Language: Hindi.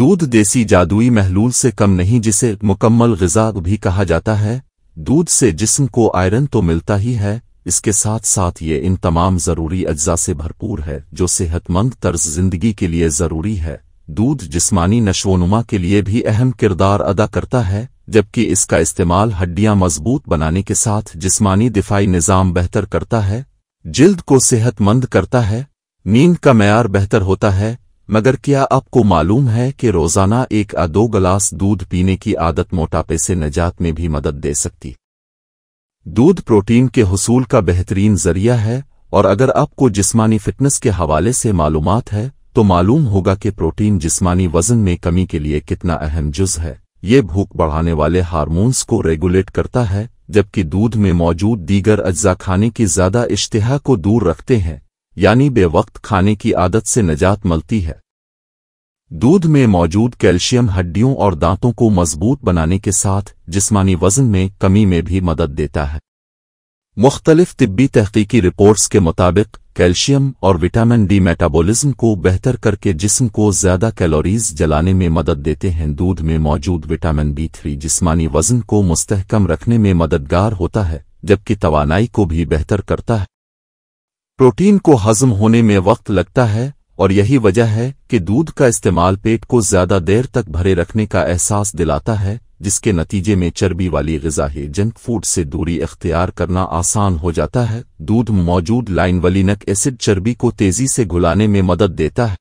दूध देसी जादुई महलूल से कम नहीं जिसे मुकम्मल गजा भी कहा जाता है दूध से जिस्म को आयरन तो मिलता ही है इसके साथ साथ ये इन तमाम ज़रूरी अज्जा से भरपूर है जो सेहतमंद तर्ज जिंदगी के लिए ज़रूरी है दूध जिस्मानी नशोनुमा के लिए भी अहम किरदार अदा करता है जबकि इसका इस्तेमाल हड्डियां मजबूत बनाने के साथ जिस्मानी दिफाई निज़ाम बेहतर करता है जिल्द को सेहतमंद करता है नींद का मैार बेहतर होता है मगर क्या आपको मालूम है कि रोजाना एक या दो गिलास दूध पीने की आदत मोटापे से निजात में भी मदद दे सकती दूध प्रोटीन के हसूल का बेहतरीन जरिया है और अगर आपको जिस्मानी फिटनेस के हवाले से मालूम है तो मालूम होगा कि प्रोटीन जिस्मानी वजन में कमी के लिए कितना अहम जुज है ये भूख बढ़ाने वाले हार्मोन्स को रेगुलेट करता है जबकि दूध में मौजूद दीगर अज्जा खाने की ज्यादा इश्तहा को दूर रखते हैं यानी बेवक्त खाने की आदत से निजात मिलती है दूध में मौजूद कैल्शियम हड्डियों और दांतों को मजबूत बनाने के साथ जिस्मानी वजन में कमी में भी मदद देता है मुख्तलिफ तिब्बी तहकीकी रिपोर्ट्स के मुताबिक कैल्शियम और विटामिन डी मेटाबॉलिज्म को बेहतर करके जिस्म को ज्यादा कैलोरीज जलाने में मदद देते हैं दूध में मौजूद विटामिन बी थ्री जिस्मानी वजन को मुस्तहकम रखने में मददगार होता है जबकि तवानाई को भी बेहतर करता है प्रोटीन को हजम होने में वक्त लगता है और यही वजह है कि दूध का इस्तेमाल पेट को ज्यादा देर तक भरे रखने का एहसास दिलाता है जिसके नतीजे में चर्बी वाली गजा जंक फूड से दूरी अख्तियार करना आसान हो जाता है दूध मौजूद लाइन वलिनक एसिड चर्बी को तेजी से घुलाने में मदद देता है